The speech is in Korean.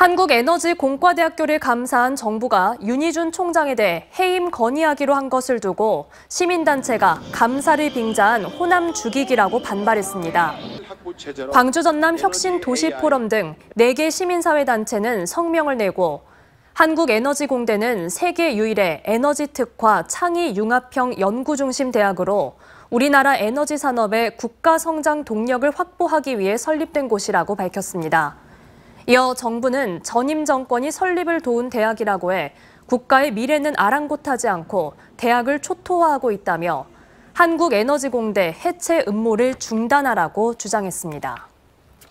한국에너지공과대학교를 감사한 정부가 윤희준 총장에 대해 해임 건의하기로 한 것을 두고 시민단체가 감사를 빙자한 호남 죽이기라고 반발했습니다. 광주 전남 혁신 도시 포럼 등 4개 시민사회단체는 성명을 내고 한국에너지공대는 세계 유일의 에너지 특화 창의 융합형 연구중심 대학으로 우리나라 에너지 산업의 국가 성장 동력을 확보하기 위해 설립된 곳이라고 밝혔습니다. 이어 정부는 전임 정권이 설립을 도운 대학이라고 해 국가의 미래는 아랑곳하지 않고 대학을 초토화하고 있다며 한국에너지공대 해체 음모를 중단하라고 주장했습니다.